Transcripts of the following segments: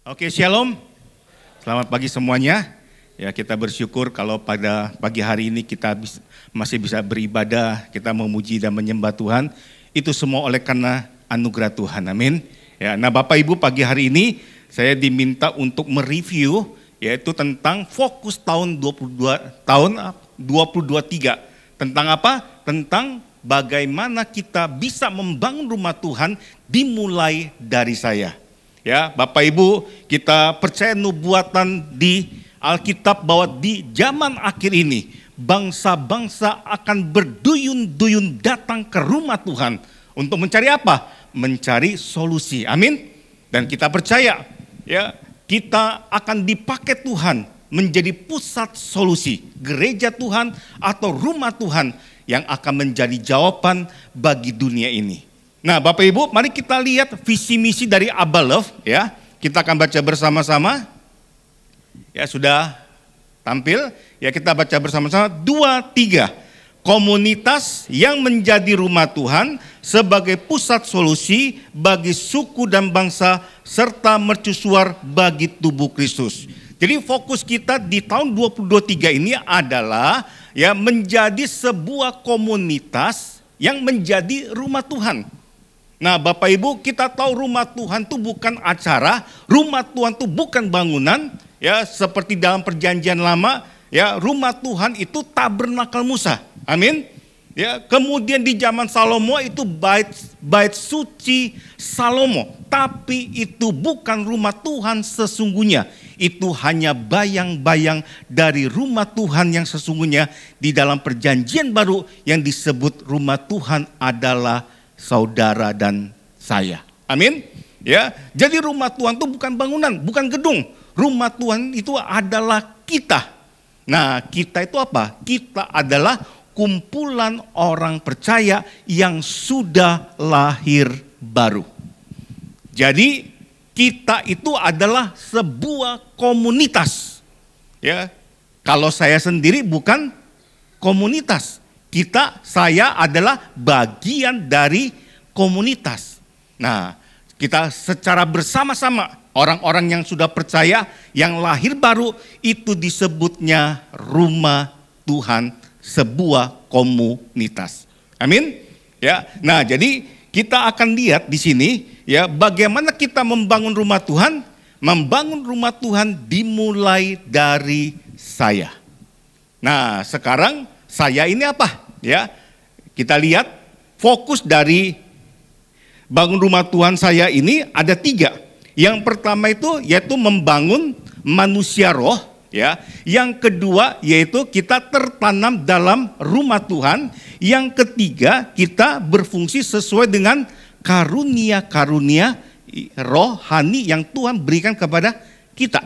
Oke, Shalom. Selamat pagi semuanya. Ya, kita bersyukur kalau pada pagi hari ini kita bis, masih bisa beribadah, kita memuji dan menyembah Tuhan. Itu semua oleh karena anugerah Tuhan. Amin. Ya, nah Bapak Ibu pagi hari ini saya diminta untuk mereview yaitu tentang fokus tahun 22 tahun 223 tentang apa? Tentang bagaimana kita bisa membangun rumah Tuhan dimulai dari saya. Ya, Bapak Ibu, kita percaya nubuatan di Alkitab bahwa di zaman akhir ini bangsa-bangsa akan berduyun-duyun datang ke rumah Tuhan untuk mencari apa? Mencari solusi. Amin. Dan kita percaya ya, kita akan dipakai Tuhan menjadi pusat solusi, gereja Tuhan atau rumah Tuhan yang akan menjadi jawaban bagi dunia ini. Nah, Bapak Ibu, mari kita lihat visi misi dari Love ya. Kita akan baca bersama-sama. Ya, sudah tampil. Ya, kita baca bersama-sama dua tiga Komunitas yang menjadi rumah Tuhan sebagai pusat solusi bagi suku dan bangsa serta mercusuar bagi tubuh Kristus. Jadi fokus kita di tahun 2023 ini adalah ya menjadi sebuah komunitas yang menjadi rumah Tuhan Nah Bapak Ibu kita tahu rumah Tuhan itu bukan acara, rumah Tuhan itu bukan bangunan, ya seperti dalam perjanjian lama, ya rumah Tuhan itu tabernakal Musa, amin. Ya, kemudian di zaman Salomo itu bait bait suci Salomo, tapi itu bukan rumah Tuhan sesungguhnya. Itu hanya bayang-bayang dari rumah Tuhan yang sesungguhnya di dalam perjanjian baru yang disebut rumah Tuhan adalah saudara dan saya. Amin. Ya. Jadi rumah Tuhan itu bukan bangunan, bukan gedung. Rumah Tuhan itu adalah kita. Nah, kita itu apa? Kita adalah kumpulan orang percaya yang sudah lahir baru. Jadi kita itu adalah sebuah komunitas. Ya. Kalau saya sendiri bukan komunitas, kita, saya adalah bagian dari komunitas. Nah, kita secara bersama-sama orang-orang yang sudah percaya, yang lahir baru itu disebutnya rumah Tuhan, sebuah komunitas. Amin. Ya. Nah, jadi kita akan lihat di sini ya bagaimana kita membangun rumah Tuhan. Membangun rumah Tuhan dimulai dari saya. Nah, sekarang saya ini apa? Ya, kita lihat fokus dari bangun rumah Tuhan saya ini ada tiga. Yang pertama itu yaitu membangun manusia roh, ya. Yang kedua yaitu kita tertanam dalam rumah Tuhan. Yang ketiga kita berfungsi sesuai dengan karunia-karunia rohani yang Tuhan berikan kepada kita.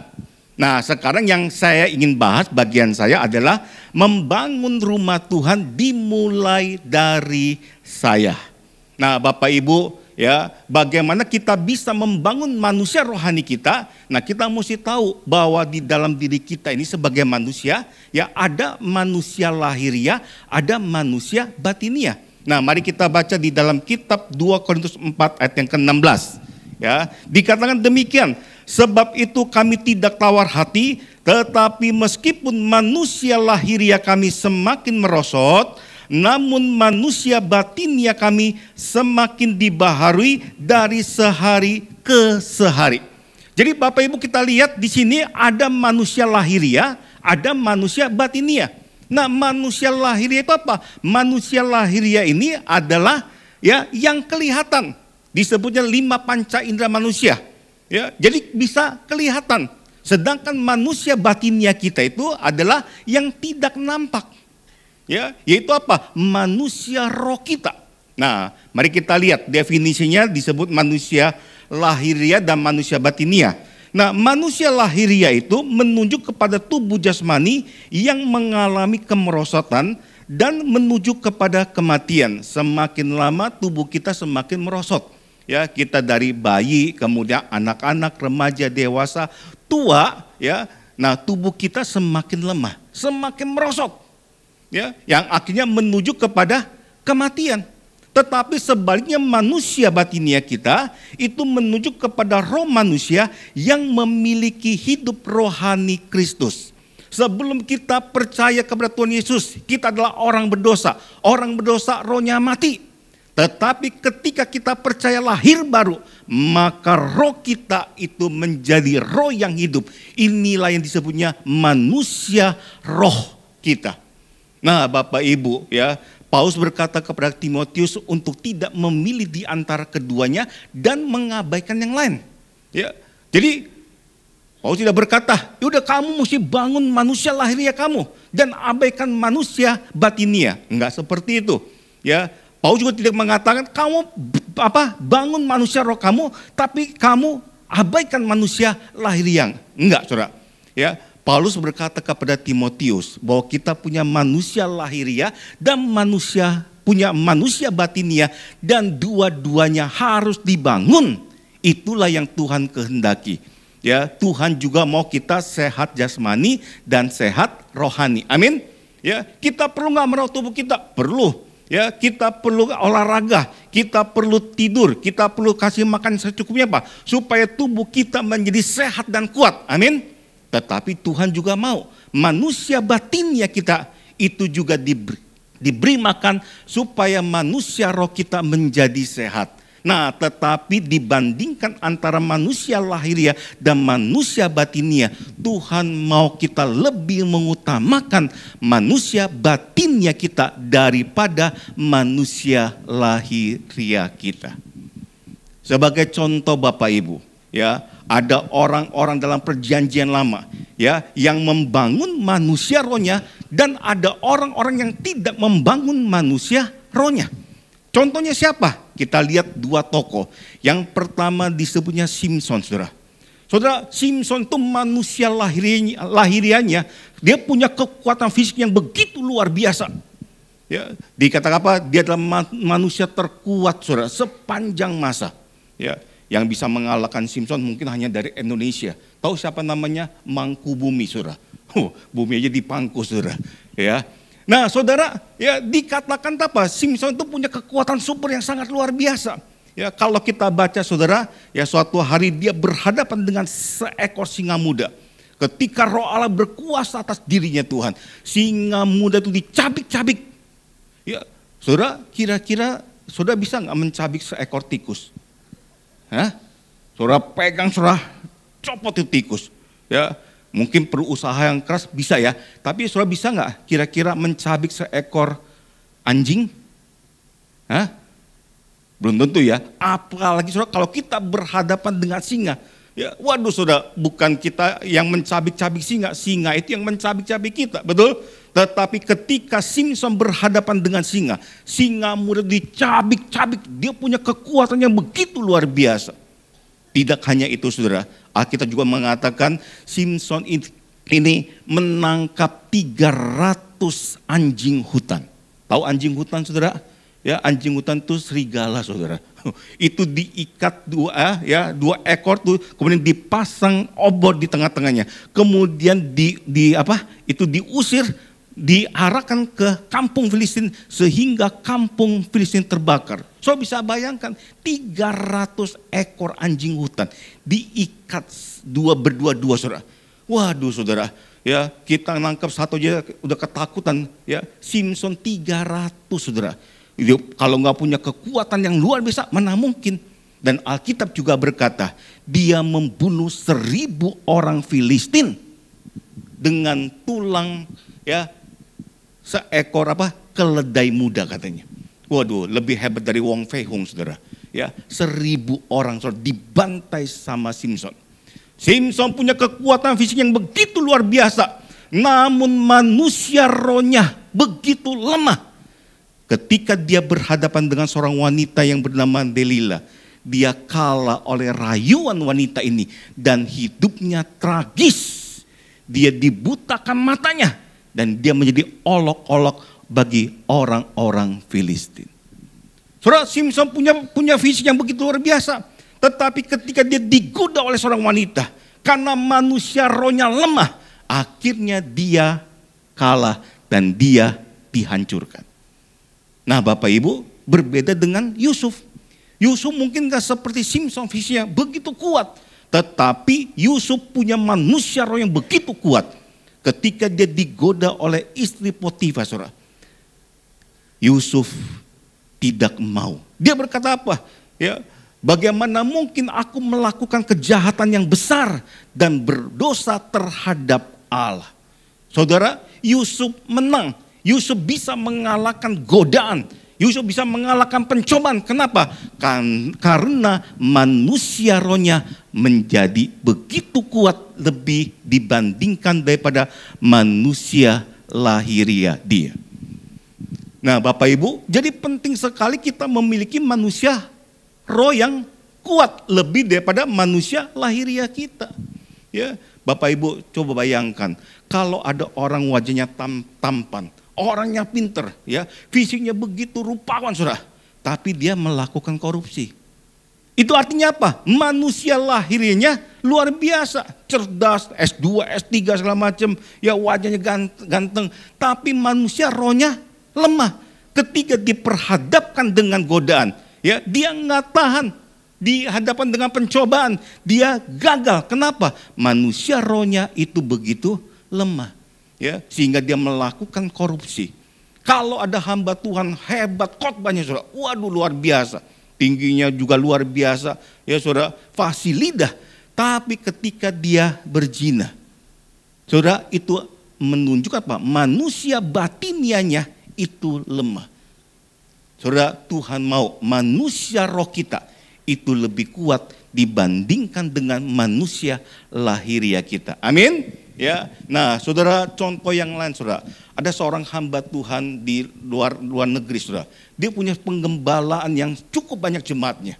Nah, sekarang yang saya ingin bahas bagian saya adalah membangun rumah Tuhan dimulai dari saya. Nah, Bapak Ibu, ya, bagaimana kita bisa membangun manusia rohani kita? Nah, kita mesti tahu bahwa di dalam diri kita ini sebagai manusia, ya ada manusia lahiriah, ada manusia batiniah. Nah, mari kita baca di dalam kitab 2 Korintus 4 ayat yang ke-16. Ya, dikatakan demikian, Sebab itu kami tidak tawar hati, tetapi meskipun manusia lahiria ya kami semakin merosot, namun manusia batinnya kami semakin dibaharui dari sehari ke sehari. Jadi Bapak Ibu kita lihat di sini ada manusia lahiria, ya. ada manusia batinia. Ya. Nah manusia lahiria itu apa? Manusia lahiria ini adalah ya yang kelihatan. Disebutnya lima panca indera manusia Ya, jadi bisa kelihatan. Sedangkan manusia batinnya kita itu adalah yang tidak nampak. Ya, yaitu apa? Manusia roh kita. Nah, mari kita lihat definisinya disebut manusia lahiria dan manusia batinia. Nah, manusia lahiria itu menunjuk kepada tubuh jasmani yang mengalami kemerosotan dan menuju kepada kematian. Semakin lama tubuh kita semakin merosot ya kita dari bayi kemudian anak-anak remaja dewasa tua ya nah tubuh kita semakin lemah semakin merosot ya yang akhirnya menuju kepada kematian tetapi sebaliknya manusia batinia kita itu menuju kepada roh manusia yang memiliki hidup rohani Kristus. Sebelum kita percaya kepada Tuhan Yesus, kita adalah orang berdosa. Orang berdosa rohnya mati. Tetapi ketika kita percaya lahir baru, maka roh kita itu menjadi roh yang hidup. Inilah yang disebutnya manusia roh kita. Nah, Bapak Ibu, ya, paus berkata kepada Timotius untuk tidak memilih di antara keduanya dan mengabaikan yang lain. Ya. Jadi paus tidak berkata, yaudah kamu mesti bangun manusia lahiriah kamu dan abaikan manusia batinia." Enggak seperti itu. Ya, Paulus juga tidak mengatakan kamu apa bangun manusia roh kamu, tapi kamu abaikan manusia lahir yang Enggak, saudara. Ya, Paulus berkata kepada Timotius bahwa kita punya manusia lahiria dan manusia punya manusia batinia dan dua-duanya harus dibangun. Itulah yang Tuhan kehendaki. Ya, Tuhan juga mau kita sehat jasmani dan sehat rohani. Amin. Ya, kita perlu nggak merawat tubuh kita? Perlu Ya, kita perlu olahraga, kita perlu tidur, kita perlu kasih makan secukupnya Pak, supaya tubuh kita menjadi sehat dan kuat. Amin. Tetapi Tuhan juga mau manusia batinnya kita itu juga diberi, diberi makan supaya manusia roh kita menjadi sehat. Nah, tetapi dibandingkan antara manusia lahiriah dan manusia batinia Tuhan mau kita lebih mengutamakan manusia batinnya kita daripada manusia lahiriah kita. Sebagai contoh Bapak Ibu, ya, ada orang-orang dalam perjanjian lama ya yang membangun manusia rohnya dan ada orang-orang yang tidak membangun manusia rohnya. Contohnya siapa? kita lihat dua tokoh. Yang pertama disebutnya Simpson, saudara. Saudara, Simpson itu manusia lahirinya lahiriannya, dia punya kekuatan fisik yang begitu luar biasa. Ya, dikatakan apa? Dia adalah manusia terkuat, saudara, sepanjang masa. Ya, yang bisa mengalahkan Simpson mungkin hanya dari Indonesia. Tahu siapa namanya? Mangku Bumi, saudara. Oh, bumi aja dipangku, saudara. Ya, Nah saudara, ya dikatakan apa? Simpson itu punya kekuatan super yang sangat luar biasa. Ya kalau kita baca saudara, ya suatu hari dia berhadapan dengan seekor singa muda. Ketika roh Allah berkuasa atas dirinya Tuhan. Singa muda itu dicabik-cabik. Ya, saudara kira-kira saudara bisa nggak mencabik seekor tikus? Hah? Saudara pegang, saudara copot itu tikus. Ya, Mungkin perlu usaha yang keras, bisa ya. Tapi saudara bisa nggak kira-kira mencabik seekor anjing? Hah? Belum tentu ya. Apalagi saudara kalau kita berhadapan dengan singa. Ya, waduh saudara, bukan kita yang mencabik-cabik singa. Singa itu yang mencabik-cabik kita, betul? Tetapi ketika Simpson berhadapan dengan singa, singa murid dicabik-cabik, dia punya kekuatan yang begitu luar biasa. Tidak hanya itu saudara, Alkitab juga mengatakan Simpson ini menangkap 300 anjing hutan. Tahu anjing hutan saudara? Ya anjing hutan itu serigala saudara. Itu diikat dua eh, ya dua ekor tuh kemudian dipasang obor di tengah-tengahnya. Kemudian di, di apa? Itu diusir diarahkan ke kampung Filistin sehingga kampung Filistin terbakar. So bisa bayangkan 300 ekor anjing hutan diikat dua berdua dua saudara. Waduh saudara, ya kita nangkap satu aja udah ketakutan ya. Simpson 300 saudara. Dia, kalau nggak punya kekuatan yang luar biasa mana mungkin. Dan Alkitab juga berkata dia membunuh seribu orang Filistin dengan tulang ya seekor apa keledai muda katanya. Waduh, lebih hebat dari Wong Fei Hung saudara. Ya, seribu orang saudara dibantai sama Simpson. Simpson punya kekuatan fisik yang begitu luar biasa. Namun manusia rohnya begitu lemah. Ketika dia berhadapan dengan seorang wanita yang bernama Delila, dia kalah oleh rayuan wanita ini dan hidupnya tragis. Dia dibutakan matanya dan dia menjadi olok-olok bagi orang-orang Filistin. Saudara Simpson punya punya visi yang begitu luar biasa. Tetapi ketika dia digoda oleh seorang wanita, karena manusia rohnya lemah, akhirnya dia kalah dan dia dihancurkan. Nah Bapak Ibu berbeda dengan Yusuf. Yusuf mungkin gak seperti Simpson visinya begitu kuat. Tetapi Yusuf punya manusia roh yang begitu kuat ketika dia digoda oleh istri Potifa, saudara. Yusuf tidak mau. Dia berkata apa? Ya, bagaimana mungkin aku melakukan kejahatan yang besar dan berdosa terhadap Allah? Saudara, Yusuf menang. Yusuf bisa mengalahkan godaan Yusuf bisa mengalahkan pencobaan. Kenapa? Kan, karena manusia rohnya menjadi begitu kuat lebih dibandingkan daripada manusia lahiria dia. Nah Bapak Ibu, jadi penting sekali kita memiliki manusia roh yang kuat lebih daripada manusia lahiria kita. Ya, Bapak Ibu coba bayangkan, kalau ada orang wajahnya tam tampan, Orangnya pinter, ya, fisiknya begitu rupawan, sudah. Tapi dia melakukan korupsi. Itu artinya apa? Manusia lahirnya luar biasa, cerdas, S2, S3 segala macam, ya wajahnya ganteng, tapi manusia rohnya lemah. Ketika diperhadapkan dengan godaan, ya dia nggak tahan di hadapan dengan pencobaan, dia gagal. Kenapa? Manusia rohnya itu begitu lemah ya sehingga dia melakukan korupsi. Kalau ada hamba Tuhan hebat khotbahnya Saudara, waduh luar biasa. Tingginya juga luar biasa ya Saudara, fasih Tapi ketika dia berzina, Saudara itu menunjukkan apa? Manusia batinianya itu lemah. Saudara, Tuhan mau manusia roh kita itu lebih kuat dibandingkan dengan manusia lahiriah kita. Amin. Ya, nah, saudara contoh yang lain, saudara. Ada seorang hamba Tuhan di luar luar negeri, saudara. Dia punya penggembalaan yang cukup banyak jemaatnya.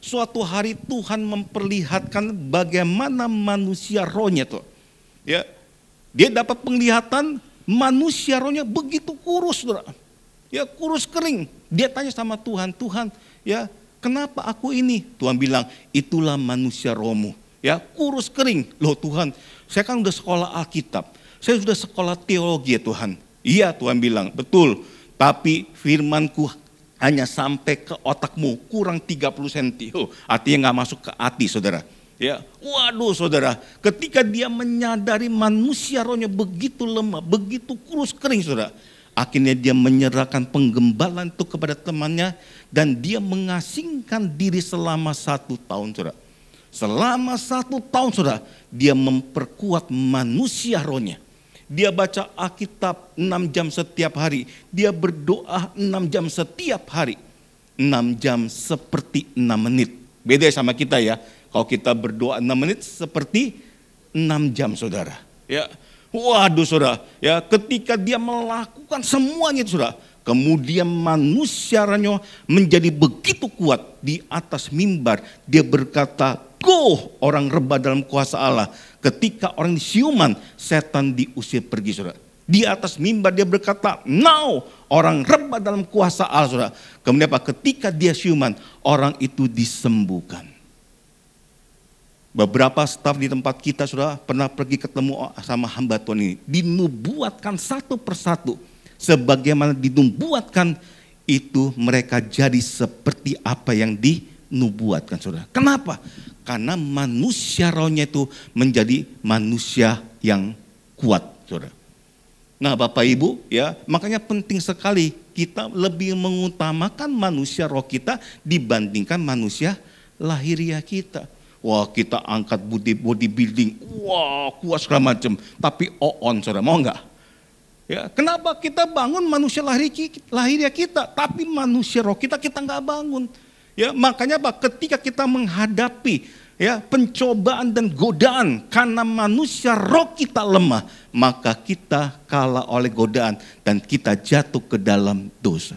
Suatu hari Tuhan memperlihatkan bagaimana manusia rohnya tuh. Ya, dia dapat penglihatan manusia rohnya begitu kurus, saudara. Ya, kurus kering. Dia tanya sama Tuhan, Tuhan, ya, kenapa aku ini? Tuhan bilang, itulah manusia rohmu. Ya, kurus kering. Loh Tuhan, saya kan udah sekolah Alkitab. Saya sudah sekolah teologi ya Tuhan. Iya Tuhan bilang, betul. Tapi firmanku hanya sampai ke otakmu kurang 30 cm. Oh, artinya nggak masuk ke hati saudara. Ya, waduh saudara, ketika dia menyadari manusia rohnya begitu lemah, begitu kurus kering saudara, akhirnya dia menyerahkan penggembalaan itu kepada temannya dan dia mengasingkan diri selama satu tahun saudara. Selama satu tahun sudah dia memperkuat manusia rohnya. Dia baca Alkitab enam jam setiap hari. Dia berdoa enam jam setiap hari. enam jam seperti enam menit. Beda sama kita ya. Kalau kita berdoa enam menit seperti enam jam saudara. Ya, Waduh saudara, ya ketika dia melakukan semuanya saudara, Kemudian manusia ranyo menjadi begitu kuat di atas mimbar. Dia berkata, go orang rebah dalam kuasa Allah. Ketika orang siuman, setan diusir pergi saudara. Di atas mimbar dia berkata, now orang rebah dalam kuasa Allah saudara. Kemudian apa? Ketika dia siuman, orang itu disembuhkan. Beberapa staf di tempat kita sudah pernah pergi ketemu sama hamba Tuhan ini. Dinubuatkan satu persatu sebagaimana dinubuatkan itu mereka jadi seperti apa yang dinubuatkan saudara. Kenapa? Karena manusia rohnya itu menjadi manusia yang kuat saudara. Nah Bapak Ibu ya makanya penting sekali kita lebih mengutamakan manusia roh kita dibandingkan manusia lahiriah kita. Wah kita angkat body, building. wah kuat segala macam. Tapi oh, on saudara mau nggak? Ya, kenapa kita bangun manusia lahir lahirnya kita, tapi manusia roh kita kita nggak bangun. Ya, makanya apa? Ketika kita menghadapi ya pencobaan dan godaan karena manusia roh kita lemah, maka kita kalah oleh godaan dan kita jatuh ke dalam dosa.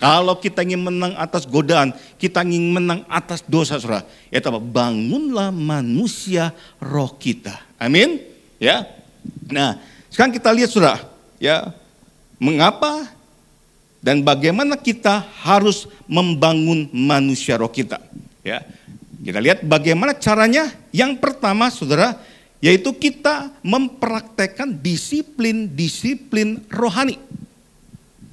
Kalau kita ingin menang atas godaan, kita ingin menang atas dosa, saudara. Ya, apa? Bangunlah manusia roh kita. Amin. Ya. Nah, sekarang kita lihat, saudara ya mengapa dan bagaimana kita harus membangun manusia roh kita. Ya, kita lihat bagaimana caranya. Yang pertama, saudara, yaitu kita mempraktekkan disiplin-disiplin rohani.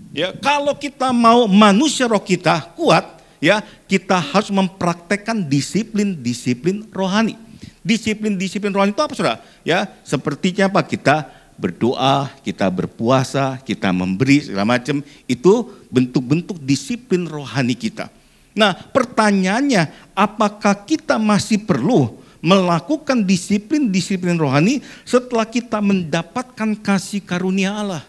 Ya, kalau kita mau manusia roh kita kuat, ya kita harus mempraktekkan disiplin-disiplin rohani. Disiplin-disiplin rohani itu apa, saudara? Ya, sepertinya apa kita berdoa, kita berpuasa, kita memberi segala macam, itu bentuk-bentuk disiplin rohani kita. Nah, pertanyaannya, apakah kita masih perlu melakukan disiplin-disiplin rohani setelah kita mendapatkan kasih karunia Allah?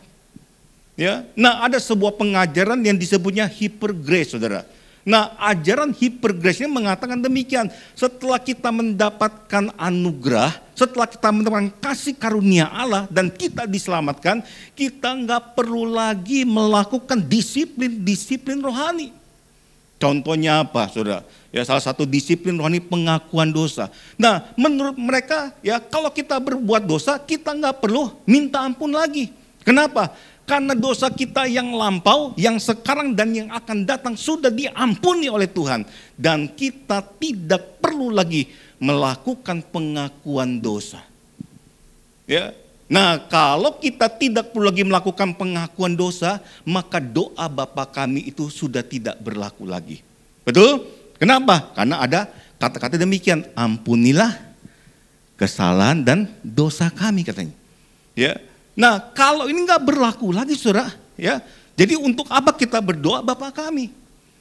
Ya. Nah, ada sebuah pengajaran yang disebutnya hyper grace, Saudara. Nah ajaran hipergrace mengatakan demikian. Setelah kita mendapatkan anugerah, setelah kita mendapatkan kasih karunia Allah dan kita diselamatkan, kita nggak perlu lagi melakukan disiplin-disiplin rohani. Contohnya apa, saudara? Ya salah satu disiplin rohani pengakuan dosa. Nah, menurut mereka ya kalau kita berbuat dosa kita nggak perlu minta ampun lagi. Kenapa? Karena dosa kita yang lampau, yang sekarang dan yang akan datang sudah diampuni oleh Tuhan. Dan kita tidak perlu lagi melakukan pengakuan dosa. Ya. Nah, kalau kita tidak perlu lagi melakukan pengakuan dosa, maka doa Bapa kami itu sudah tidak berlaku lagi. Betul? Kenapa? Karena ada kata-kata demikian, ampunilah kesalahan dan dosa kami katanya. Ya. Nah, kalau ini nggak berlaku lagi, saudara, ya. Jadi untuk apa kita berdoa Bapa kami?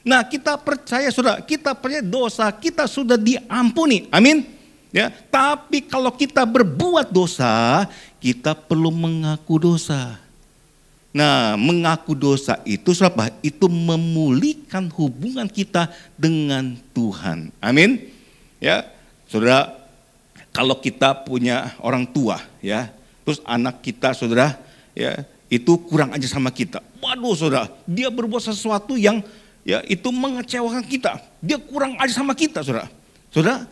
Nah, kita percaya, saudara, kita percaya dosa kita sudah diampuni. Amin. Ya, tapi kalau kita berbuat dosa, kita perlu mengaku dosa. Nah, mengaku dosa itu apa? Itu memulihkan hubungan kita dengan Tuhan. Amin. Ya, saudara, kalau kita punya orang tua, ya, Terus anak kita saudara ya itu kurang aja sama kita. Waduh saudara, dia berbuat sesuatu yang ya itu mengecewakan kita. Dia kurang aja sama kita saudara. Saudara,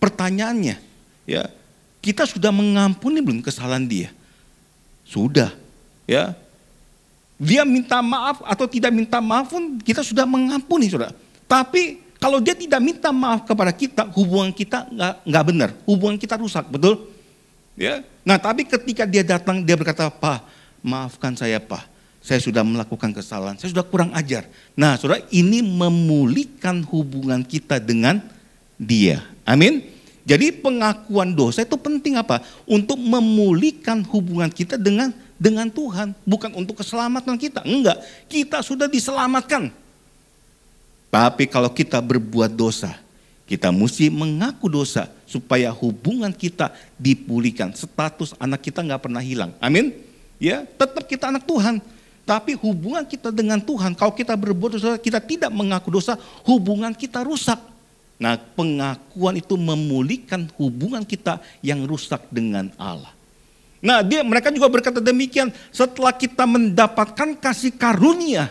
pertanyaannya ya kita sudah mengampuni belum kesalahan dia? Sudah ya. Dia minta maaf atau tidak minta maaf pun kita sudah mengampuni saudara. Tapi kalau dia tidak minta maaf kepada kita, hubungan kita nggak nggak benar, hubungan kita rusak, betul? Ya, Nah tapi ketika dia datang dia berkata, Pak maafkan saya Pak. Saya sudah melakukan kesalahan, saya sudah kurang ajar. Nah saudara ini memulihkan hubungan kita dengan dia. Amin. Jadi pengakuan dosa itu penting apa? Untuk memulihkan hubungan kita dengan dengan Tuhan, bukan untuk keselamatan kita. Enggak, kita sudah diselamatkan. Tapi kalau kita berbuat dosa, kita mesti mengaku dosa supaya hubungan kita dipulihkan. Status anak kita nggak pernah hilang. Amin. Ya, tetap kita anak Tuhan. Tapi hubungan kita dengan Tuhan, kalau kita berbuat dosa, kita tidak mengaku dosa, hubungan kita rusak. Nah, pengakuan itu memulihkan hubungan kita yang rusak dengan Allah. Nah, dia mereka juga berkata demikian, setelah kita mendapatkan kasih karunia,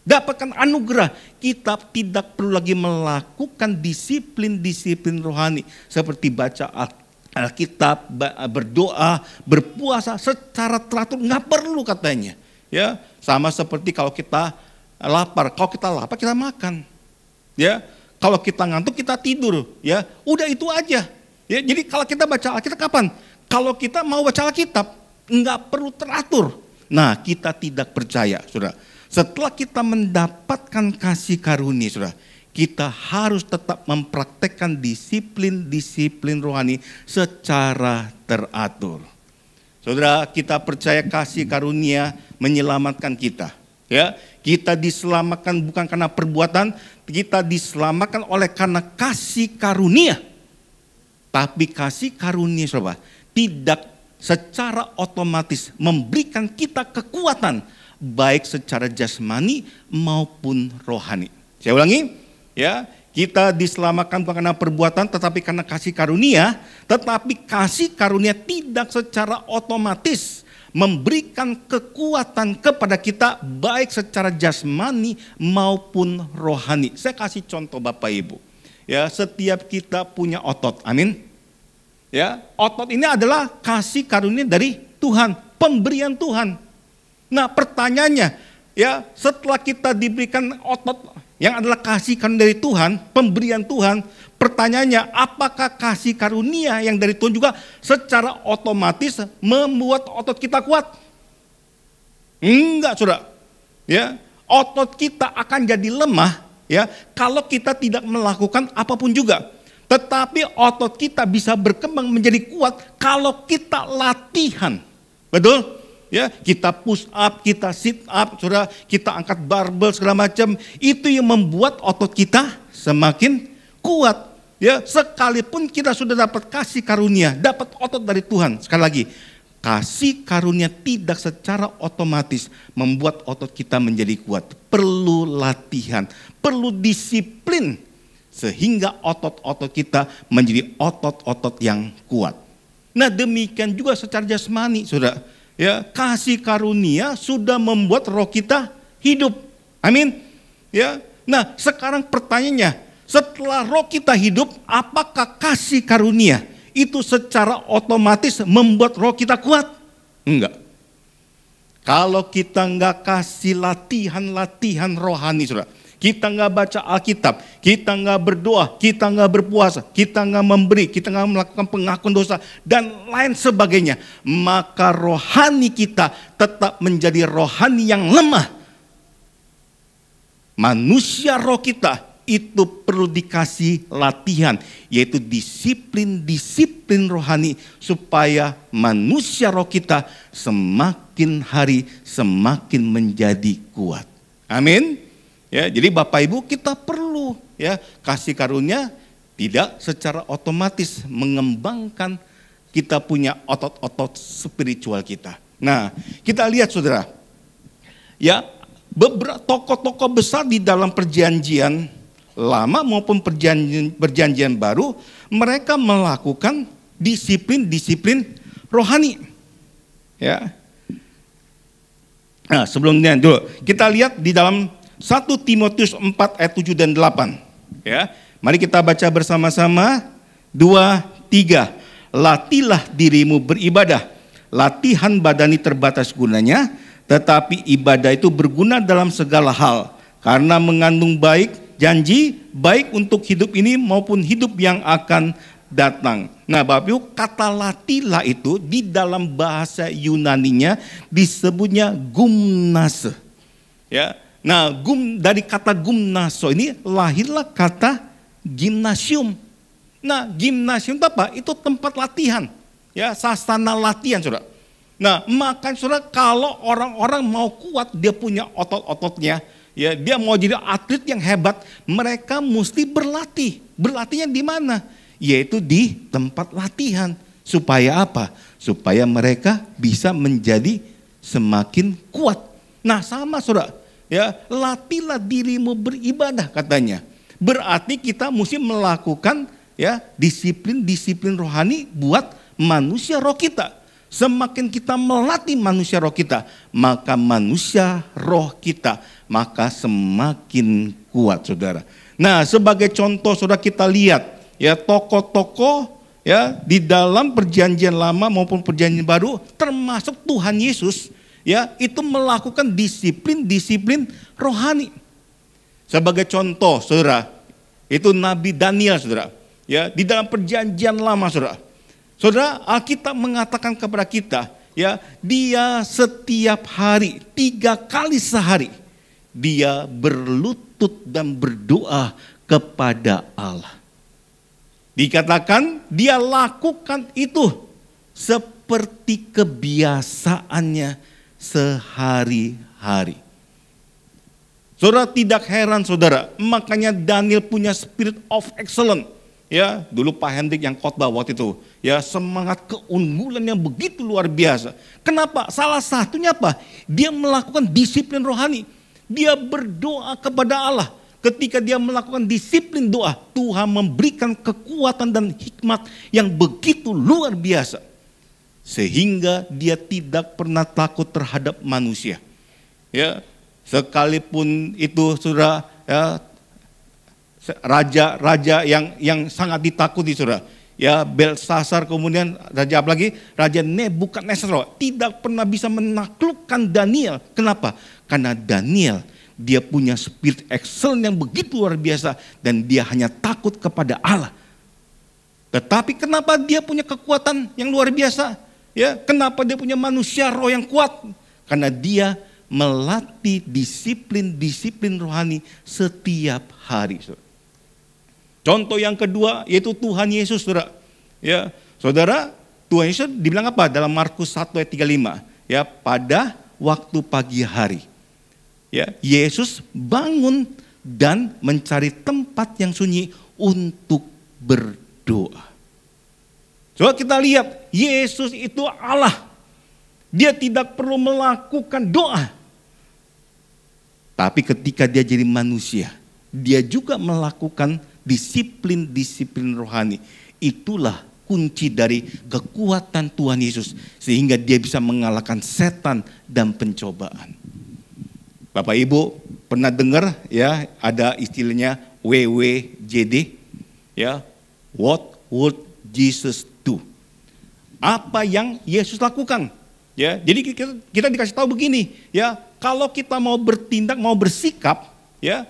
Dapatkan anugerah, kita tidak perlu lagi melakukan disiplin-disiplin rohani seperti baca Alkitab, berdoa, berpuasa secara teratur, nggak perlu katanya. Ya, sama seperti kalau kita lapar, kalau kita lapar kita makan. Ya, kalau kita ngantuk kita tidur, ya. Udah itu aja. Ya, jadi kalau kita baca Alkitab kapan? Kalau kita mau baca Alkitab, nggak perlu teratur. Nah, kita tidak percaya, Saudara setelah kita mendapatkan kasih karunia, saudara, kita harus tetap mempraktekkan disiplin-disiplin rohani secara teratur. Saudara, kita percaya kasih karunia menyelamatkan kita. Ya, kita diselamatkan bukan karena perbuatan, kita diselamatkan oleh karena kasih karunia. Tapi kasih karunia, saudara, tidak secara otomatis memberikan kita kekuatan baik secara jasmani maupun rohani. Saya ulangi, ya, kita diselamatkan bukan karena perbuatan tetapi karena kasih karunia, tetapi kasih karunia tidak secara otomatis memberikan kekuatan kepada kita baik secara jasmani maupun rohani. Saya kasih contoh Bapak Ibu. Ya, setiap kita punya otot. Amin. Ya, otot ini adalah kasih karunia dari Tuhan, pemberian Tuhan. Nah pertanyaannya, ya setelah kita diberikan otot yang adalah kasih karunia dari Tuhan, pemberian Tuhan, pertanyaannya apakah kasih karunia yang dari Tuhan juga secara otomatis membuat otot kita kuat? Enggak, Saudara. Ya, otot kita akan jadi lemah ya kalau kita tidak melakukan apapun juga. Tetapi otot kita bisa berkembang menjadi kuat kalau kita latihan. Betul? ya kita push up, kita sit up, saudara, kita angkat barbel segala macam, itu yang membuat otot kita semakin kuat. Ya, sekalipun kita sudah dapat kasih karunia, dapat otot dari Tuhan. Sekali lagi, kasih karunia tidak secara otomatis membuat otot kita menjadi kuat. Perlu latihan, perlu disiplin sehingga otot-otot kita menjadi otot-otot yang kuat. Nah, demikian juga secara jasmani, Saudara ya kasih karunia sudah membuat roh kita hidup. Amin. Ya. Nah, sekarang pertanyaannya, setelah roh kita hidup, apakah kasih karunia itu secara otomatis membuat roh kita kuat? Enggak. Kalau kita enggak kasih latihan-latihan rohani, Saudara, kita nggak baca Alkitab, kita nggak berdoa, kita nggak berpuasa, kita nggak memberi, kita nggak melakukan pengakuan dosa, dan lain sebagainya, maka rohani kita tetap menjadi rohani yang lemah. Manusia roh kita itu perlu dikasih latihan, yaitu disiplin-disiplin rohani, supaya manusia roh kita semakin hari semakin menjadi kuat. Amin. Ya, jadi Bapak Ibu kita perlu ya kasih karunia tidak secara otomatis mengembangkan kita punya otot-otot spiritual kita. Nah, kita lihat Saudara. Ya, beberapa tokoh-tokoh besar di dalam perjanjian lama maupun perjanjian, perjanjian baru, mereka melakukan disiplin-disiplin rohani. Ya. Nah, sebelumnya dulu kita lihat di dalam 1 Timotius 4 ayat 7 dan 8. Ya. Mari kita baca bersama-sama. 2, 3. Latilah dirimu beribadah. Latihan badani terbatas gunanya, tetapi ibadah itu berguna dalam segala hal karena mengandung baik janji baik untuk hidup ini maupun hidup yang akan datang. Nah, Bapak Ibu, kata latilah itu di dalam bahasa Yunani-nya disebutnya gumnase. Ya, Nah, gum dari kata gumnaso ini lahirlah kata gimnasium. Nah, gimnasium itu apa? Itu tempat latihan. Ya, sasana latihan, Saudara. Nah, makan Saudara kalau orang-orang mau kuat dia punya otot-ototnya, ya, dia mau jadi atlet yang hebat, mereka mesti berlatih. Berlatihnya di mana? Yaitu di tempat latihan. Supaya apa? Supaya mereka bisa menjadi semakin kuat. Nah, sama Saudara, ya latilah dirimu beribadah katanya. Berarti kita mesti melakukan ya disiplin-disiplin rohani buat manusia roh kita. Semakin kita melatih manusia roh kita, maka manusia roh kita maka semakin kuat saudara. Nah, sebagai contoh saudara kita lihat ya tokoh-tokoh ya di dalam perjanjian lama maupun perjanjian baru termasuk Tuhan Yesus ya itu melakukan disiplin-disiplin rohani. Sebagai contoh, saudara, itu Nabi Daniel, saudara. Ya, di dalam perjanjian lama, saudara. Saudara, Alkitab mengatakan kepada kita, ya, dia setiap hari, tiga kali sehari, dia berlutut dan berdoa kepada Allah. Dikatakan dia lakukan itu seperti kebiasaannya sehari-hari. Saudara tidak heran saudara, makanya Daniel punya spirit of excellence. Ya, dulu Pak Hendrik yang khotbah waktu itu, ya semangat keunggulan yang begitu luar biasa. Kenapa? Salah satunya apa? Dia melakukan disiplin rohani. Dia berdoa kepada Allah. Ketika dia melakukan disiplin doa, Tuhan memberikan kekuatan dan hikmat yang begitu luar biasa sehingga dia tidak pernah takut terhadap manusia. Ya, sekalipun itu sudah ya, raja-raja yang yang sangat ditakuti sudah. Ya, Belsasar kemudian raja apa lagi? Raja Nebukadnezar tidak pernah bisa menaklukkan Daniel. Kenapa? Karena Daniel dia punya spirit excellent yang begitu luar biasa dan dia hanya takut kepada Allah. Tetapi kenapa dia punya kekuatan yang luar biasa? Ya, kenapa dia punya manusia roh yang kuat? Karena dia melatih disiplin-disiplin rohani setiap hari. Contoh yang kedua yaitu Tuhan Yesus, Saudara. Ya, Saudara, Tuhan Yesus dibilang apa dalam Markus 1 ayat 35? Ya, pada waktu pagi hari. Ya, Yesus bangun dan mencari tempat yang sunyi untuk berdoa. Coba kita lihat, Yesus itu Allah. Dia tidak perlu melakukan doa. Tapi ketika dia jadi manusia, dia juga melakukan disiplin-disiplin rohani. Itulah kunci dari kekuatan Tuhan Yesus sehingga dia bisa mengalahkan setan dan pencobaan. Bapak Ibu pernah dengar ya ada istilahnya WWJD ya What would Jesus apa yang Yesus lakukan. Ya, jadi kita, kita dikasih tahu begini, ya, kalau kita mau bertindak, mau bersikap, ya,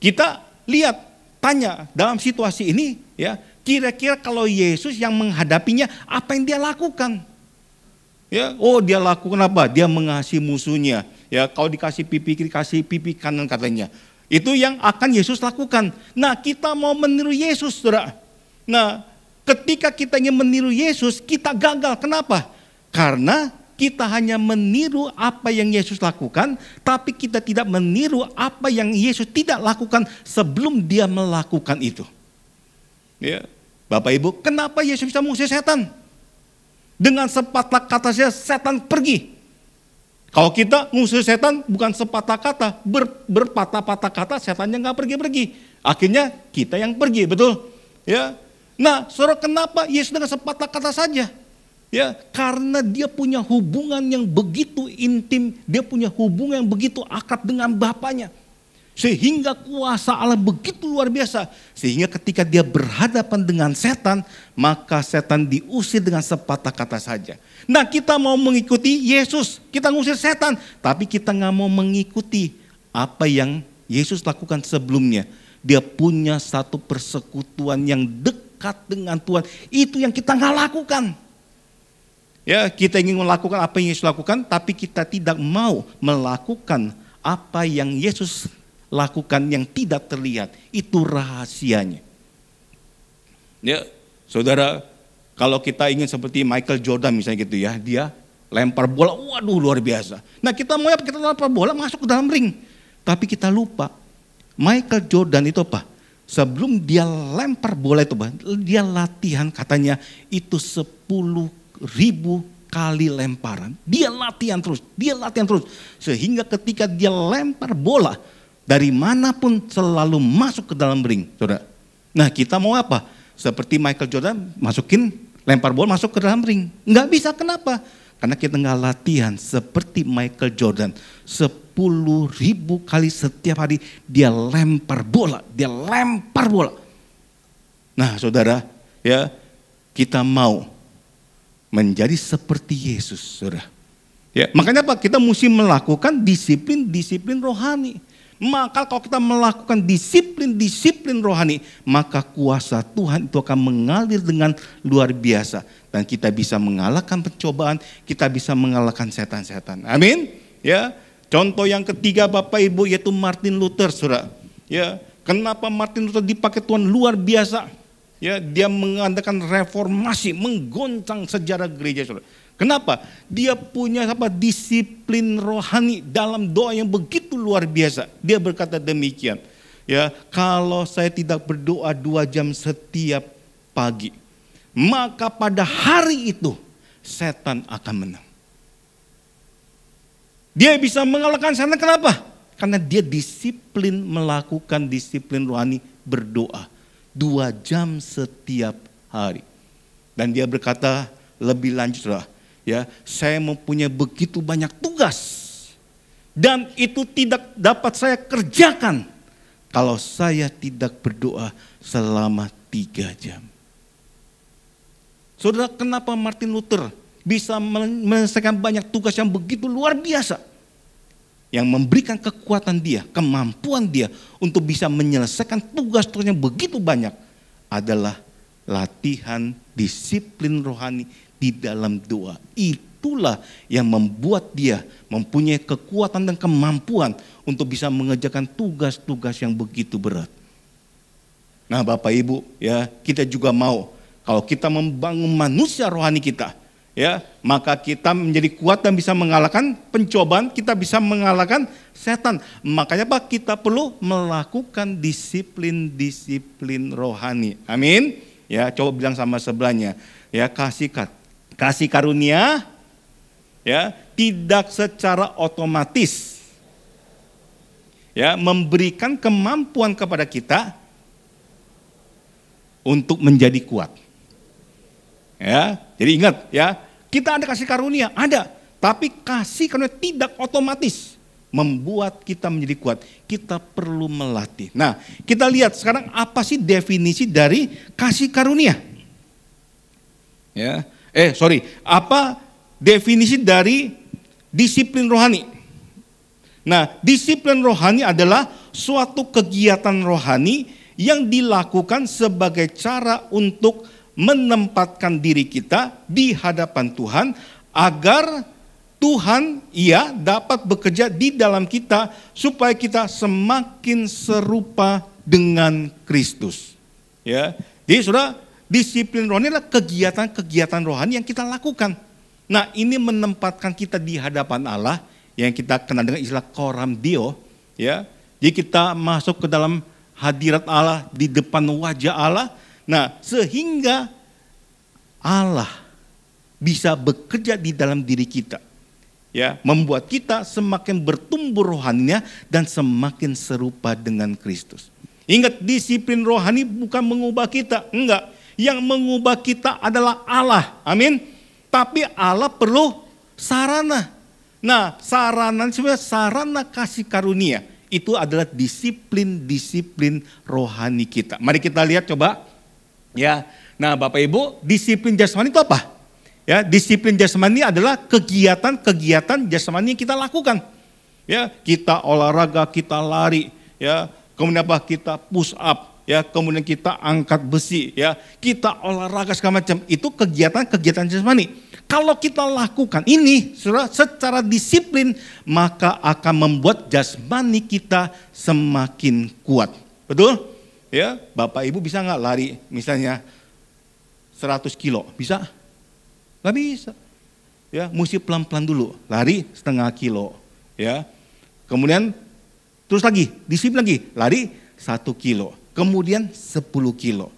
kita lihat, tanya dalam situasi ini, ya, kira-kira kalau Yesus yang menghadapinya, apa yang dia lakukan? Ya, oh dia lakukan apa? Dia mengasihi musuhnya. Ya, kalau dikasih pipi kiri, kasih pipi kanan katanya. Itu yang akan Yesus lakukan. Nah, kita mau meniru Yesus, saudara. Nah, Ketika kita ingin meniru Yesus, kita gagal. Kenapa? Karena kita hanya meniru apa yang Yesus lakukan, tapi kita tidak meniru apa yang Yesus tidak lakukan sebelum dia melakukan itu. Ya. Bapak Ibu, kenapa Yesus bisa mengusir setan? Dengan sepatah kata saja setan pergi. Kalau kita mengusir setan bukan sepatah kata, ber, berpatah-patah kata setannya nggak pergi-pergi. Akhirnya kita yang pergi, betul? Ya, Nah, saudara kenapa Yesus dengan sepatah kata saja? Ya, karena dia punya hubungan yang begitu intim, dia punya hubungan yang begitu akrab dengan Bapaknya. Sehingga kuasa Allah begitu luar biasa. Sehingga ketika dia berhadapan dengan setan, maka setan diusir dengan sepatah kata saja. Nah kita mau mengikuti Yesus, kita ngusir setan. Tapi kita nggak mau mengikuti apa yang Yesus lakukan sebelumnya. Dia punya satu persekutuan yang dekat dekat dengan Tuhan. Itu yang kita nggak lakukan. Ya, kita ingin melakukan apa yang Yesus lakukan, tapi kita tidak mau melakukan apa yang Yesus lakukan yang tidak terlihat. Itu rahasianya. Ya, saudara, kalau kita ingin seperti Michael Jordan misalnya gitu ya, dia lempar bola, waduh luar biasa. Nah kita mau ya kita lempar bola masuk ke dalam ring, tapi kita lupa Michael Jordan itu apa? sebelum dia lempar bola itu, dia latihan katanya itu sepuluh ribu kali lemparan. Dia latihan terus, dia latihan terus. Sehingga ketika dia lempar bola, dari manapun selalu masuk ke dalam ring. Saudara. Nah kita mau apa? Seperti Michael Jordan masukin lempar bola masuk ke dalam ring. Nggak bisa, kenapa? Karena kita nggak latihan seperti Michael Jordan. Sepuluh ribu kali setiap hari dia lempar bola. Dia lempar bola. Nah saudara ya kita mau menjadi seperti Yesus saudara. Ya, makanya apa? Kita mesti melakukan disiplin-disiplin rohani. Maka kalau kita melakukan disiplin-disiplin rohani, maka kuasa Tuhan itu akan mengalir dengan luar biasa. Dan kita bisa mengalahkan pencobaan, kita bisa mengalahkan setan-setan. Amin. Ya. Contoh yang ketiga Bapak Ibu yaitu Martin Luther, Saudara. Ya. Kenapa Martin Luther dipakai Tuhan luar biasa? Ya, dia mengadakan reformasi, menggoncang sejarah gereja, Saudara. Kenapa? Dia punya apa? Disiplin rohani dalam doa yang begitu luar biasa. Dia berkata demikian. Ya, kalau saya tidak berdoa dua jam setiap pagi, maka pada hari itu setan akan menang. Dia bisa mengalahkan setan kenapa? Karena dia disiplin melakukan disiplin rohani berdoa dua jam setiap hari. Dan dia berkata lebih lanjutlah ya saya mempunyai begitu banyak tugas dan itu tidak dapat saya kerjakan kalau saya tidak berdoa selama tiga jam. Saudara, kenapa Martin Luther bisa menyelesaikan banyak tugas yang begitu luar biasa? Yang memberikan kekuatan dia, kemampuan dia untuk bisa menyelesaikan tugas yang begitu banyak adalah latihan disiplin rohani di dalam doa. Itulah yang membuat dia mempunyai kekuatan dan kemampuan untuk bisa mengerjakan tugas-tugas yang begitu berat. Nah, Bapak Ibu, ya, kita juga mau kalau kita membangun manusia rohani kita, ya, maka kita menjadi kuat dan bisa mengalahkan pencobaan, kita bisa mengalahkan setan. Makanya Pak, kita perlu melakukan disiplin-disiplin rohani. Amin. Ya, coba bilang sama sebelahnya, ya, kasih Kasih karunia ya tidak secara otomatis ya memberikan kemampuan kepada kita untuk menjadi kuat. Ya, jadi ingat ya, kita ada kasih karunia, ada, tapi kasih karunia tidak otomatis membuat kita menjadi kuat. Kita perlu melatih. Nah, kita lihat sekarang apa sih definisi dari kasih karunia? Ya. Eh, sorry, apa definisi dari disiplin rohani? Nah, disiplin rohani adalah suatu kegiatan rohani yang dilakukan sebagai cara untuk menempatkan diri kita di hadapan Tuhan agar Tuhan ia dapat bekerja di dalam kita supaya kita semakin serupa dengan Kristus. Ya. Jadi Saudara, Disiplin rohani adalah kegiatan-kegiatan rohani yang kita lakukan. Nah ini menempatkan kita di hadapan Allah yang kita kenal dengan istilah koram dio. Ya. Jadi kita masuk ke dalam hadirat Allah, di depan wajah Allah. Nah sehingga Allah bisa bekerja di dalam diri kita. Ya, membuat kita semakin bertumbuh rohaninya dan semakin serupa dengan Kristus. Ingat, disiplin rohani bukan mengubah kita, enggak. Yang mengubah kita adalah Allah. Amin. Tapi Allah perlu sarana. Nah, sarana sebenarnya sarana kasih karunia itu adalah disiplin-disiplin rohani kita. Mari kita lihat coba. Ya. Nah, Bapak Ibu, disiplin jasmani itu apa? Ya, disiplin jasmani adalah kegiatan-kegiatan jasmani yang kita lakukan. Ya, kita olahraga, kita lari, ya. Kemudian apa? Kita push up, ya kemudian kita angkat besi, ya kita olahraga segala macam. Itu kegiatan-kegiatan jasmani. Kalau kita lakukan ini sudah secara disiplin, maka akan membuat jasmani kita semakin kuat. Betul? Ya, Bapak Ibu bisa nggak lari misalnya 100 kilo? Bisa? Nggak bisa. Ya, mesti pelan-pelan dulu. Lari setengah kilo. Ya, kemudian terus lagi, disiplin lagi, lari satu kilo kemudian 10 kilo.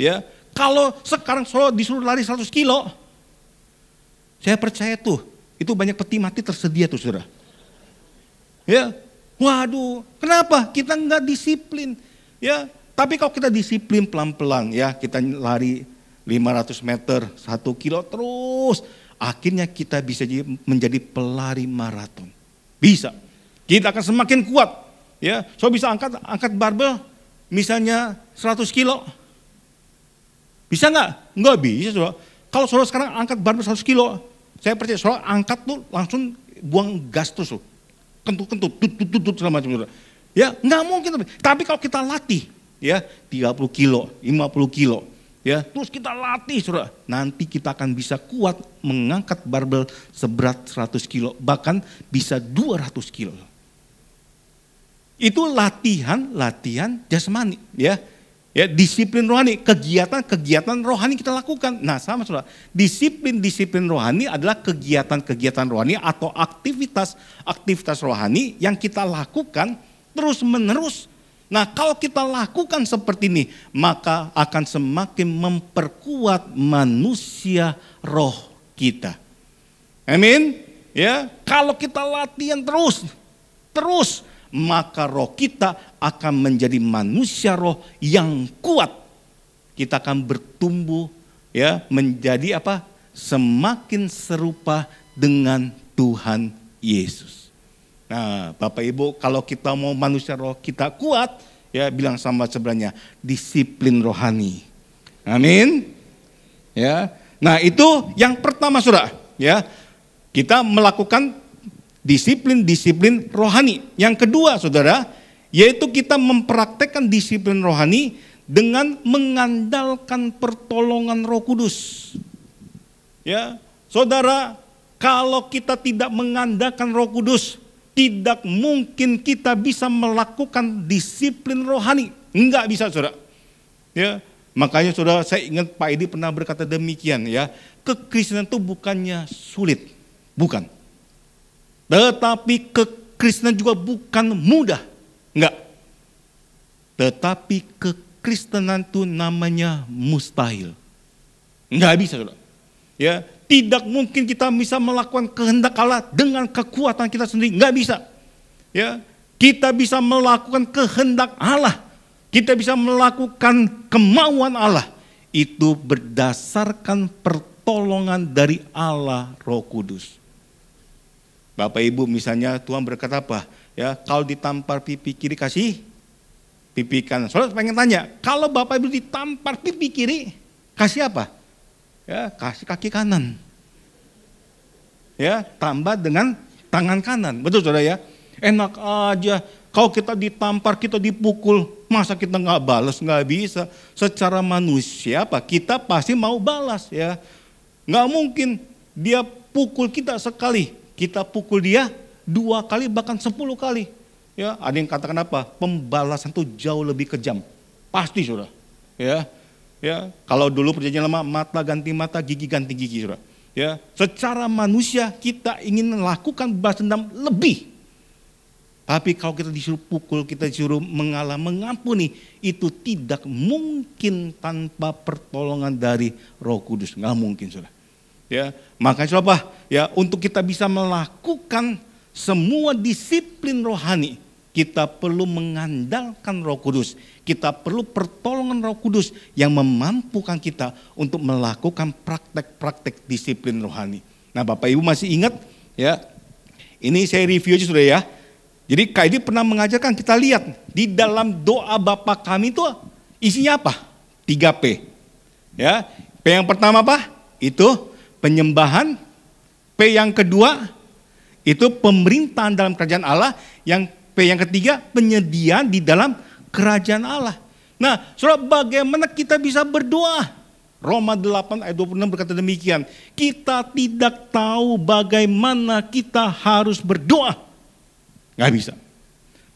Ya, kalau sekarang Solo disuruh lari 100 kilo, saya percaya tuh, itu banyak peti mati tersedia tuh saudara. Ya, waduh, kenapa kita nggak disiplin? Ya, tapi kalau kita disiplin pelan-pelan ya, kita lari 500 meter, satu kilo terus, akhirnya kita bisa menjadi pelari maraton. Bisa. Kita akan semakin kuat. Ya, so bisa angkat angkat barbel misalnya 100 kilo. Bisa nggak? Nggak bisa, saudara. Kalau saudara sekarang angkat barbel 100 kilo, saya percaya saudara angkat tuh langsung buang gas terus Kentut-kentut, tut-tut-tut segala macam saudara. Ya, nggak mungkin. Tapi kalau kita latih, ya 30 kilo, 50 kilo, ya terus kita latih saudara. Nanti kita akan bisa kuat mengangkat barbel seberat 100 kilo, bahkan bisa 200 kilo. Itu latihan-latihan jasmani, ya. Ya, disiplin rohani, kegiatan-kegiatan rohani kita lakukan. Nah, sama Saudara. Disiplin-disiplin rohani adalah kegiatan-kegiatan rohani atau aktivitas-aktivitas rohani yang kita lakukan terus-menerus. Nah, kalau kita lakukan seperti ini, maka akan semakin memperkuat manusia roh kita. Amin. Ya, kalau kita latihan terus, terus maka roh kita akan menjadi manusia roh yang kuat. Kita akan bertumbuh ya menjadi apa? semakin serupa dengan Tuhan Yesus. Nah, Bapak Ibu, kalau kita mau manusia roh kita kuat, ya bilang sama sebenarnya disiplin rohani. Amin. Ya. Nah, itu yang pertama Saudara, ya. Kita melakukan disiplin-disiplin rohani. Yang kedua, saudara, yaitu kita mempraktekkan disiplin rohani dengan mengandalkan pertolongan Roh Kudus. Ya, saudara, kalau kita tidak mengandalkan Roh Kudus, tidak mungkin kita bisa melakukan disiplin rohani. Enggak bisa, saudara. Ya, makanya saudara saya ingat Pak Edi pernah berkata demikian ya, kekristenan itu bukannya sulit, bukan tetapi kekristenan juga bukan mudah. Enggak. Tetapi kekristenan itu namanya mustahil. Enggak bisa, Saudara. Ya, tidak mungkin kita bisa melakukan kehendak Allah dengan kekuatan kita sendiri. Enggak bisa. Ya, kita bisa melakukan kehendak Allah. Kita bisa melakukan kemauan Allah. Itu berdasarkan pertolongan dari Allah Roh Kudus. Bapak Ibu misalnya Tuhan berkata apa? Ya, kalau ditampar pipi kiri kasih pipi kanan. Soalnya pengen tanya, kalau Bapak Ibu ditampar pipi kiri, kasih apa? Ya, kasih kaki kanan. Ya, tambah dengan tangan kanan. Betul Saudara ya? Enak aja kalau kita ditampar, kita dipukul, masa kita nggak balas? Nggak bisa. Secara manusia apa? Kita pasti mau balas ya. Nggak mungkin dia pukul kita sekali, kita pukul dia dua kali bahkan sepuluh kali. Ya, ada yang katakan apa? Pembalasan itu jauh lebih kejam. Pasti sudah. Ya. Ya, kalau dulu perjanjian lama mata ganti mata, gigi ganti gigi sudah. Ya, secara manusia kita ingin melakukan balas dendam lebih. Tapi kalau kita disuruh pukul, kita disuruh mengalah, mengampuni, itu tidak mungkin tanpa pertolongan dari Roh Kudus. Nggak mungkin, saudara. Ya, maka siapa Ya, untuk kita bisa melakukan semua disiplin rohani, kita perlu mengandalkan Roh Kudus. Kita perlu pertolongan Roh Kudus yang memampukan kita untuk melakukan praktek-praktek disiplin rohani. Nah, Bapak Ibu masih ingat ya? Ini saya review aja sudah ya. Jadi Edi pernah mengajarkan kita lihat di dalam doa Bapak kami itu isinya apa? 3P. Ya. P yang pertama apa? Itu penyembahan. P yang kedua itu pemerintahan dalam kerajaan Allah. Yang P yang ketiga penyediaan di dalam kerajaan Allah. Nah, surat bagaimana kita bisa berdoa? Roma 8 ayat 26 berkata demikian, kita tidak tahu bagaimana kita harus berdoa. Gak bisa.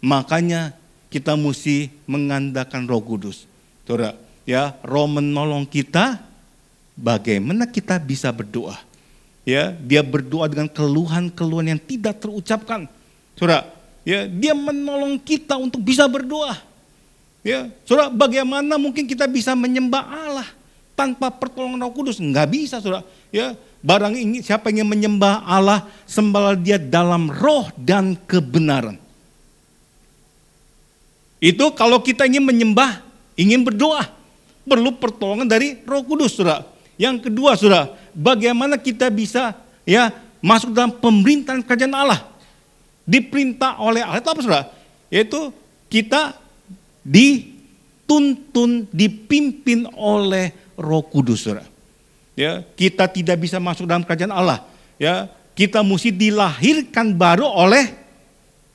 Makanya kita mesti mengandalkan roh kudus. Tuh ya Roma menolong kita bagaimana kita bisa berdoa. Ya, dia berdoa dengan keluhan-keluhan yang tidak terucapkan. Saudara, ya, dia menolong kita untuk bisa berdoa. Ya, saudara, bagaimana mungkin kita bisa menyembah Allah tanpa pertolongan Roh Kudus? Enggak bisa, saudara. Ya, barang ini siapa ingin menyembah Allah, sembahlah dia dalam roh dan kebenaran. Itu kalau kita ingin menyembah, ingin berdoa, perlu pertolongan dari Roh Kudus, Saudara. Yang kedua, Saudara, bagaimana kita bisa ya masuk dalam pemerintahan kerajaan Allah? Diperintah oleh Allah itu apa, Saudara? Yaitu kita dituntun, dipimpin oleh Roh Kudus, Saudara. Ya, kita tidak bisa masuk dalam kerajaan Allah. Ya, kita mesti dilahirkan baru oleh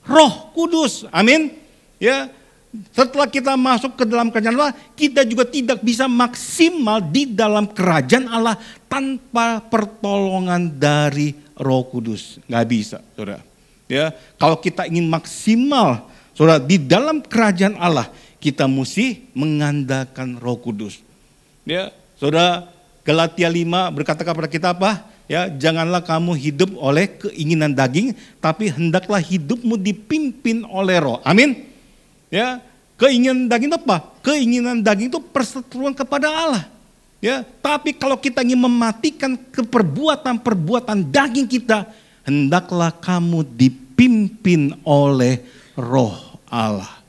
Roh Kudus. Amin. Ya, setelah kita masuk ke dalam kerajaan Allah, kita juga tidak bisa maksimal di dalam kerajaan Allah tanpa pertolongan dari Roh Kudus. Gak bisa, saudara. Ya, kalau kita ingin maksimal, saudara, di dalam kerajaan Allah, kita mesti mengandalkan Roh Kudus. Ya, saudara, Galatia 5 berkata kepada kita apa? ya janganlah kamu hidup oleh keinginan daging tapi hendaklah hidupmu dipimpin oleh roh amin Ya, keinginan daging itu apa? Keinginan daging itu perseteruan kepada Allah. Ya, tapi kalau kita ingin mematikan keperbuatan-perbuatan daging kita, hendaklah kamu dipimpin oleh roh Allah.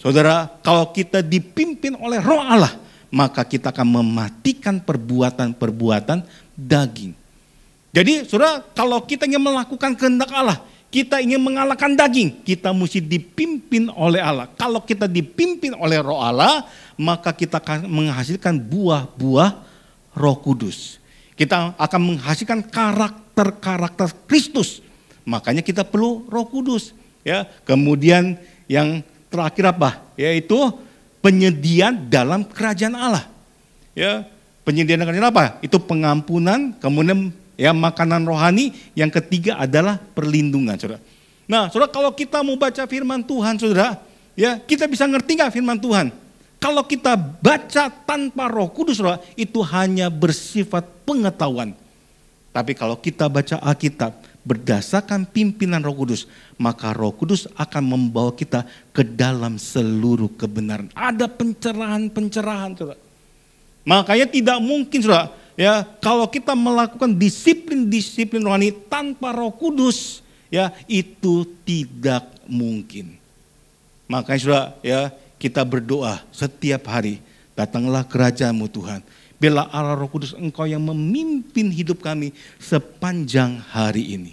Saudara, kalau kita dipimpin oleh roh Allah, maka kita akan mematikan perbuatan-perbuatan daging. Jadi, saudara, kalau kita ingin melakukan kehendak Allah, kita ingin mengalahkan daging, kita mesti dipimpin oleh Allah. Kalau kita dipimpin oleh roh Allah, maka kita akan menghasilkan buah-buah roh kudus. Kita akan menghasilkan karakter-karakter Kristus. Makanya kita perlu roh kudus. Ya, kemudian yang terakhir apa? Yaitu penyediaan dalam kerajaan Allah. Ya, penyediaan kerajaan apa? Itu pengampunan, kemudian Ya, makanan rohani yang ketiga adalah perlindungan, Saudara. Nah, Saudara kalau kita mau baca firman Tuhan, Saudara, ya, kita bisa ngerti nggak firman Tuhan? Kalau kita baca tanpa Roh Kudus, Saudara, itu hanya bersifat pengetahuan. Tapi kalau kita baca Alkitab berdasarkan pimpinan Roh Kudus, maka Roh Kudus akan membawa kita ke dalam seluruh kebenaran. Ada pencerahan-pencerahan, Saudara. Makanya tidak mungkin, Saudara, ya kalau kita melakukan disiplin-disiplin rohani tanpa Roh Kudus ya itu tidak mungkin. Makanya sudah ya kita berdoa setiap hari datanglah kerajaanmu Tuhan. Bila Allah Roh Kudus engkau yang memimpin hidup kami sepanjang hari ini.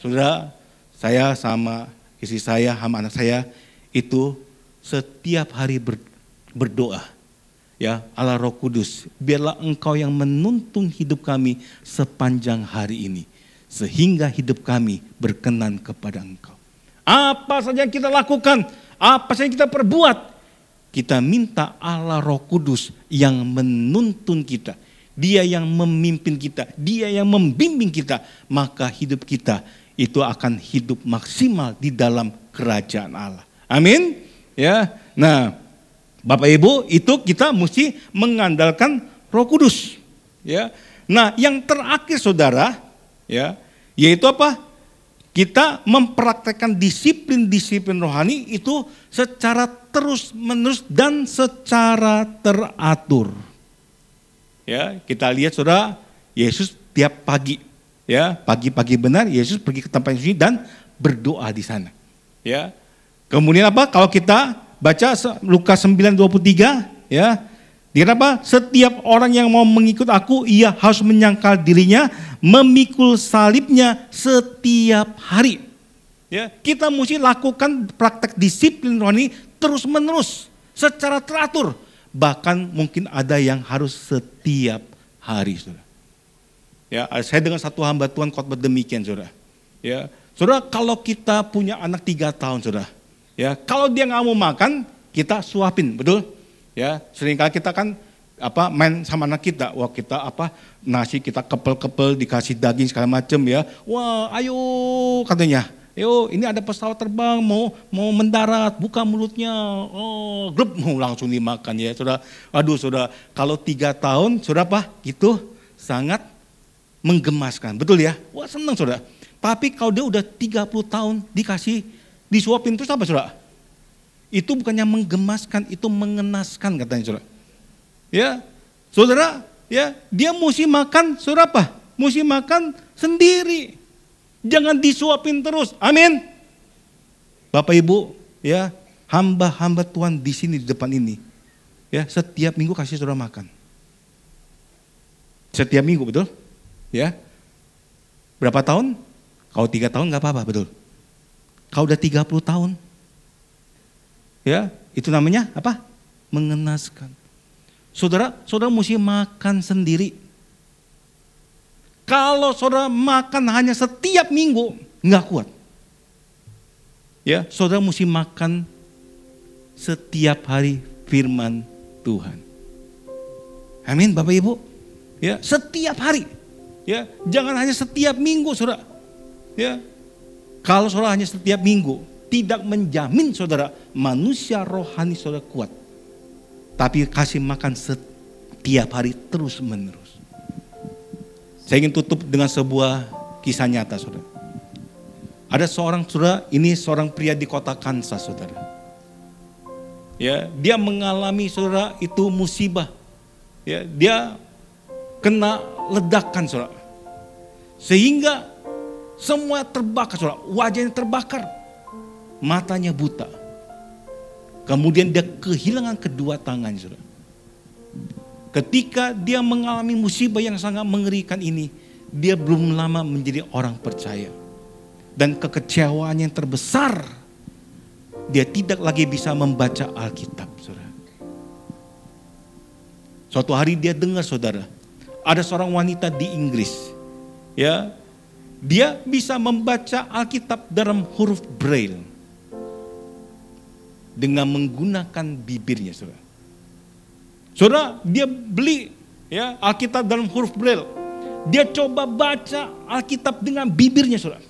Sudah saya sama istri saya sama anak saya itu setiap hari berdoa ya Allah Roh Kudus, biarlah Engkau yang menuntun hidup kami sepanjang hari ini sehingga hidup kami berkenan kepada Engkau. Apa saja yang kita lakukan, apa saja yang kita perbuat, kita minta Allah Roh Kudus yang menuntun kita. Dia yang memimpin kita, dia yang membimbing kita, maka hidup kita itu akan hidup maksimal di dalam kerajaan Allah. Amin. Ya. Nah, Bapak Ibu, itu kita mesti mengandalkan Roh Kudus, ya. Nah, yang terakhir Saudara, ya, yaitu apa? Kita mempraktekkan disiplin-disiplin rohani itu secara terus-menerus dan secara teratur. Ya, kita lihat Saudara, Yesus tiap pagi, ya, pagi-pagi benar Yesus pergi ke tempat suci dan berdoa di sana. Ya. Kemudian apa? Kalau kita baca Lukas 9:23 ya. apa? setiap orang yang mau mengikut aku ia harus menyangkal dirinya, memikul salibnya setiap hari. Ya, kita mesti lakukan praktek disiplin rohani terus-menerus secara teratur. Bahkan mungkin ada yang harus setiap hari, Saudara. Ya, saya dengan satu hamba Tuhan khotbah demikian, Saudara. Ya, Saudara, kalau kita punya anak tiga tahun, Saudara, Ya, kalau dia nggak mau makan, kita suapin, betul? Ya, seringkali kita kan apa main sama anak kita, wah kita apa nasi kita kepel-kepel dikasih daging segala macem ya, wah ayo katanya, yo ini ada pesawat terbang mau mau mendarat, buka mulutnya, oh grup mau langsung dimakan ya, Sudah aduh sudah kalau tiga tahun sudah apa itu sangat menggemaskan, betul ya, wah seneng sudah. tapi kalau dia udah 30 tahun dikasih Disuapin terus apa saudara? Itu bukannya menggemaskan, itu mengenaskan katanya saudara. Ya, saudara, ya dia mesti makan saudara apa? Mesti makan sendiri. Jangan disuapin terus. Amin. Bapak Ibu, ya hamba-hamba Tuhan di sini di depan ini, ya setiap minggu kasih saudara makan. Setiap minggu betul, ya. Berapa tahun? Kalau tiga tahun nggak apa-apa betul. Kau udah 30 tahun, ya itu namanya apa? Mengenaskan. Saudara, saudara mesti makan sendiri. Kalau saudara makan hanya setiap minggu, nggak kuat. Ya, saudara mesti makan setiap hari firman Tuhan. Amin, Bapak Ibu. Ya, setiap hari. Ya, jangan hanya setiap minggu, Saudara. Ya, kalau saudara hanya setiap minggu, tidak menjamin saudara manusia rohani saudara kuat. Tapi kasih makan setiap hari terus menerus. Saya ingin tutup dengan sebuah kisah nyata saudara. Ada seorang saudara, ini seorang pria di kota Kansas saudara. Ya, dia mengalami saudara itu musibah. Ya, dia kena ledakan saudara. Sehingga semua terbakar, saudara. Wajahnya terbakar. Matanya buta. Kemudian dia kehilangan kedua tangan, saudara. Ketika dia mengalami musibah yang sangat mengerikan ini, dia belum lama menjadi orang percaya. Dan kekecewaan yang terbesar, dia tidak lagi bisa membaca Alkitab, saudara. Suatu hari dia dengar, saudara, ada seorang wanita di Inggris, ya, dia bisa membaca Alkitab dalam huruf braille dengan menggunakan bibirnya, saudara. Saudara, dia beli ya Alkitab dalam huruf braille. Dia coba baca Alkitab dengan bibirnya, saudara.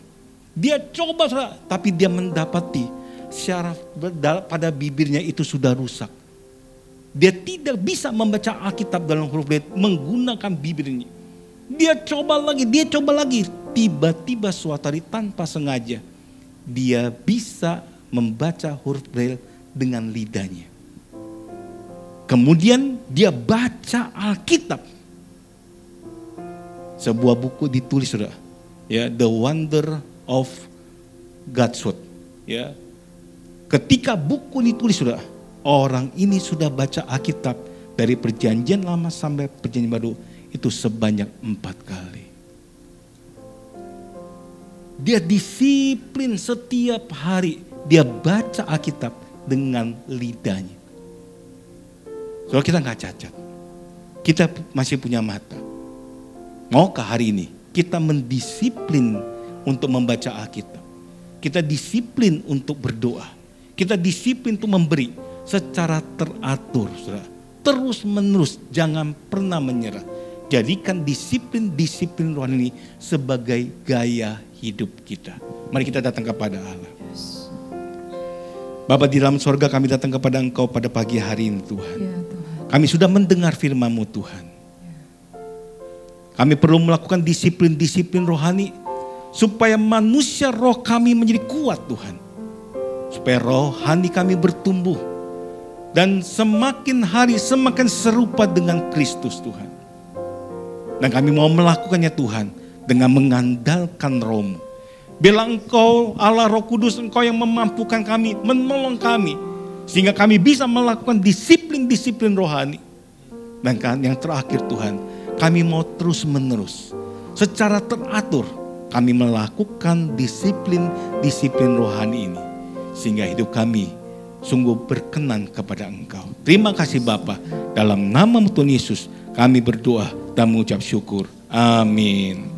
Dia coba, saudara, tapi dia mendapati syaraf pada bibirnya itu sudah rusak. Dia tidak bisa membaca Alkitab dalam huruf braille menggunakan bibirnya dia coba lagi, dia coba lagi. Tiba-tiba suatu hari tanpa sengaja dia bisa membaca huruf braille dengan lidahnya. Kemudian dia baca Alkitab. Sebuah buku ditulis sudah, ya The Wonder of God's Word. Ya, ketika buku ditulis sudah, orang ini sudah baca Alkitab dari perjanjian lama sampai perjanjian baru itu sebanyak empat kali. Dia disiplin setiap hari. Dia baca Alkitab dengan lidahnya. Kalau kita nggak cacat, kita masih punya mata. Maukah hari ini kita mendisiplin untuk membaca Alkitab? Kita disiplin untuk berdoa. Kita disiplin untuk memberi secara teratur, Terus menerus, jangan pernah menyerah jadikan disiplin-disiplin rohani ini sebagai gaya hidup kita. Mari kita datang kepada Allah. Bapak di dalam sorga kami datang kepada Engkau pada pagi hari ini Tuhan. Ya, kami sudah mendengar firman-Mu Tuhan. Ya. Kami perlu melakukan disiplin-disiplin rohani supaya manusia roh kami menjadi kuat Tuhan. Supaya rohani kami bertumbuh dan semakin hari semakin serupa dengan Kristus Tuhan. Dan kami mau melakukannya Tuhan dengan mengandalkan rohmu. Bila engkau Allah roh kudus engkau yang memampukan kami, menolong kami. Sehingga kami bisa melakukan disiplin-disiplin rohani. Dan kan, yang terakhir Tuhan, kami mau terus menerus secara teratur kami melakukan disiplin-disiplin rohani ini. Sehingga hidup kami sungguh berkenan kepada Engkau. Terima kasih Bapa. Dalam nama Tuhan Yesus kami berdoa dan mengucap syukur. Amin.